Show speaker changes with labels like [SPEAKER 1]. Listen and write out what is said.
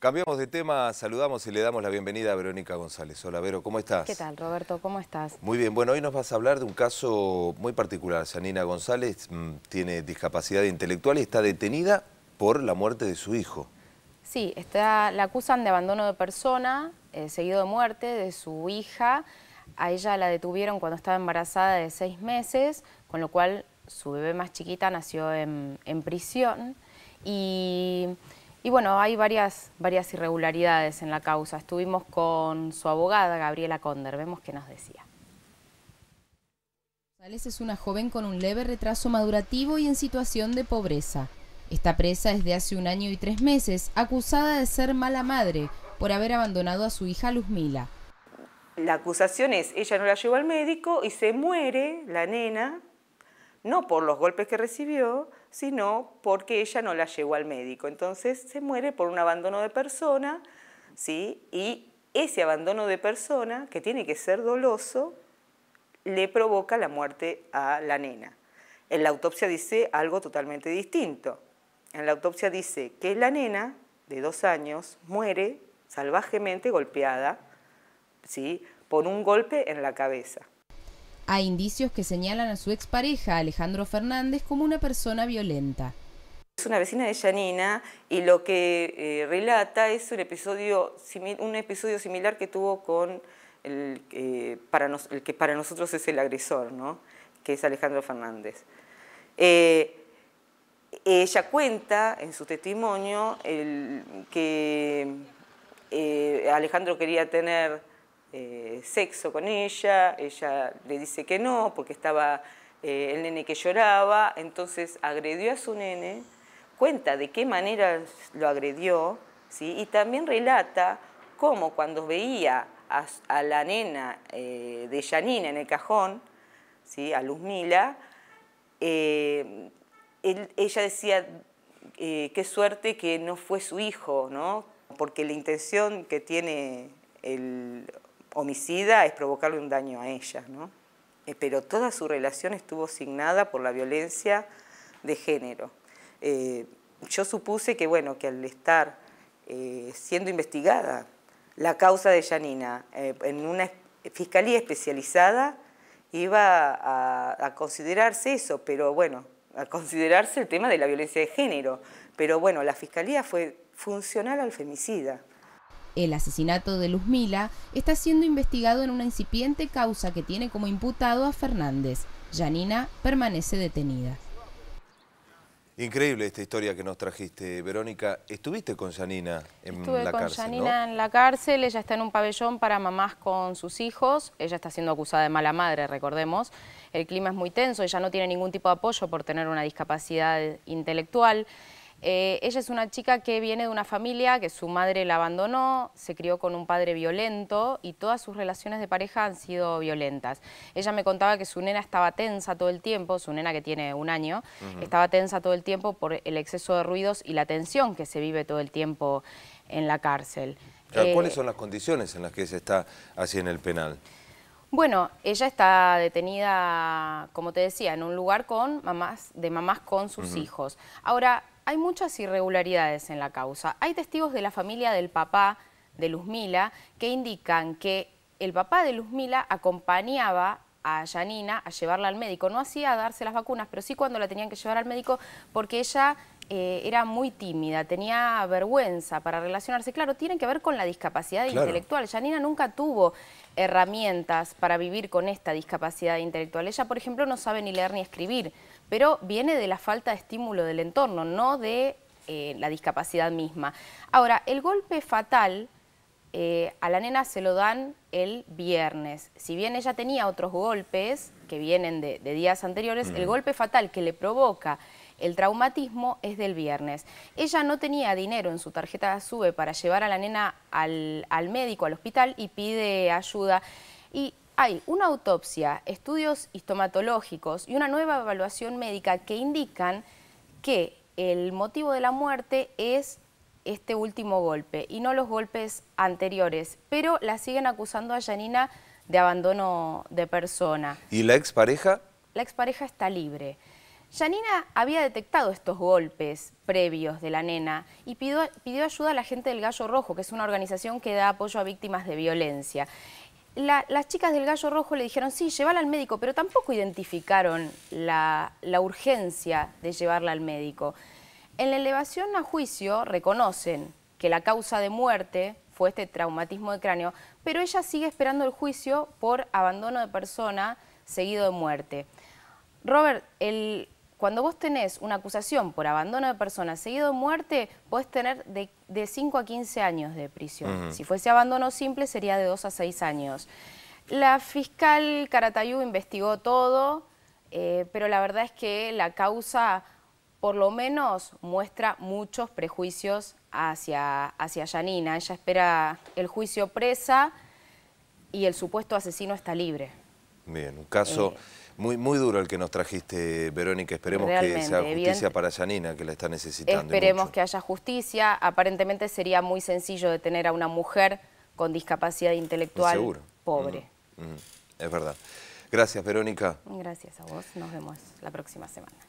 [SPEAKER 1] Cambiamos de tema, saludamos y le damos la bienvenida a Verónica González. Hola, Vero, ¿cómo estás? ¿Qué
[SPEAKER 2] tal, Roberto? ¿Cómo estás?
[SPEAKER 1] Muy bien, bueno, hoy nos vas a hablar de un caso muy particular. Sanina González mm, tiene discapacidad intelectual y está detenida por la muerte de su hijo.
[SPEAKER 2] Sí, está, la acusan de abandono de persona, eh, seguido de muerte de su hija. A ella la detuvieron cuando estaba embarazada de seis meses, con lo cual su bebé más chiquita nació en, en prisión. Y y bueno, hay varias, varias irregularidades en la causa. Estuvimos con su abogada, Gabriela Conder, vemos qué nos decía. González es una joven con un leve retraso madurativo y en situación de pobreza. Esta presa desde hace un año y tres meses, acusada de ser mala madre por haber abandonado a su hija Luzmila.
[SPEAKER 3] La acusación es, ella no la llevó al médico y se muere la nena, no por los golpes que recibió, sino porque ella no la llevó al médico. Entonces se muere por un abandono de persona, ¿sí? Y ese abandono de persona, que tiene que ser doloso, le provoca la muerte a la nena. En la autopsia dice algo totalmente distinto. En la autopsia dice que la nena de dos años muere salvajemente golpeada, ¿sí? Por un golpe en la cabeza.
[SPEAKER 2] Hay indicios que señalan a su expareja, Alejandro Fernández, como una persona violenta.
[SPEAKER 3] Es una vecina de Yanina y lo que eh, relata es un episodio, un episodio similar que tuvo con el, para el que para nosotros es el agresor, ¿no? que es Alejandro Fernández. Eh, ella cuenta en su testimonio que eh, Alejandro quería tener eh, sexo con ella, ella le dice que no porque estaba eh, el nene que lloraba, entonces agredió a su nene, cuenta de qué manera lo agredió ¿sí? y también relata cómo cuando veía a, la nena eh, de Janina en el cajón, ¿sí? a Luzmila, ella decía, qué suerte que no fue su hijo, ¿no? porque la intención que tiene el homicida es provocarle un daño a ella, ¿no? Eh, pero toda su relación estuvo signada por la violencia de género. Eh, yo supuse que, bueno, que al estar eh, siendo investigada la causa de Janina en una fiscalía especializada, iba a, a considerarse eso, pero bueno, a considerarse el tema de la violencia de género. Pero bueno, la fiscalía fue funcional al femicida.
[SPEAKER 2] El asesinato de Luzmila está siendo investigado en una incipiente causa que tiene como imputado a Fernández. Janina permanece detenida.
[SPEAKER 1] Increíble esta historia que nos trajiste, Verónica. Estuviste con Janina en la cárcel, Estuve con Janina
[SPEAKER 2] en la cárcel. Ella está en un pabellón para mamás con sus hijos. Ella está siendo acusada de mala madre, recordemos. El clima es muy tenso. Ella no tiene ningún tipo de apoyo por tener una discapacidad intelectual. Eh, ella es una chica que viene de una familia que su madre la abandonó, se crió con un padre violento y todas sus relaciones de pareja han sido violentas. Ella me contaba que su nena estaba tensa todo el tiempo, su nena que tiene un año, estaba tensa todo el tiempo por el exceso de ruidos y la tensión que se vive todo el tiempo en la cárcel.
[SPEAKER 1] Eh, ¿Cuáles son las condiciones en las que se está así en el penal?
[SPEAKER 2] Bueno, ella está detenida, como te decía, en un lugar con mamás, de mamás con sus hijos. Ahora, hay muchas irregularidades en la causa. Hay testigos de la familia del papá de Luzmila que indican que el papá de Luzmila acompañaba a Yanina a llevarla al médico. No hacía darse las vacunas, pero sí cuando la tenían que llevar al médico porque ella eh, era muy tímida, tenía vergüenza para relacionarse. Claro, tiene que ver con la discapacidad intelectual. Yanina nunca tuvo herramientas para vivir con esta discapacidad intelectual. Ella, por ejemplo, no sabe ni leer ni escribir pero viene de la falta de estímulo del entorno, no de eh, la discapacidad misma. Ahora, el golpe fatal eh, a la nena se lo dan el viernes. Si bien ella tenía otros golpes que vienen de, días anteriores, el golpe fatal que le provoca el traumatismo es del viernes. Ella no tenía dinero en su tarjeta SUBE para llevar a la nena al, al médico, al hospital, y pide ayuda. Y hay una autopsia, estudios histomatológicos y una nueva evaluación médica que indican que el motivo de la muerte es este último golpe y no los golpes anteriores, pero la siguen acusando a Yanina de abandono de persona.
[SPEAKER 1] ¿Y la expareja?
[SPEAKER 2] La expareja está libre. Yanina había detectado estos golpes previos de la nena y pidió, pidió, ayuda a la gente del Gallo Rojo, que es una organización que da apoyo a víctimas de violencia las chicas del Gallo Rojo le dijeron, sí, llévala al médico, pero tampoco identificaron la, la urgencia de llevarla al médico. En la elevación a juicio reconocen que la causa de muerte fue este traumatismo de cráneo, pero ella sigue esperando el juicio por abandono de persona seguido de muerte. Robert, el, cuando vos tenés una acusación por abandono de persona seguido de muerte, podés tener de, 5 a 15 años de prisión. Si fuese abandono simple, sería de 2 a 6 años. La fiscal Caratayú investigó todo, eh, pero la verdad es que la causa por lo menos muestra muchos prejuicios hacia, hacia Janina. Ella espera el juicio presa y el supuesto asesino está libre.
[SPEAKER 1] Bien, un caso... Eh, muy, muy duro el que nos trajiste, Verónica. Esperemos que sea justicia para Janina, que la está necesitando. Esperemos
[SPEAKER 2] que haya justicia. Aparentemente sería muy sencillo detener a una mujer con discapacidad intelectual pobre.
[SPEAKER 1] Mm, mm. es verdad. Gracias, Verónica.
[SPEAKER 2] Gracias a vos. Nos vemos la próxima semana.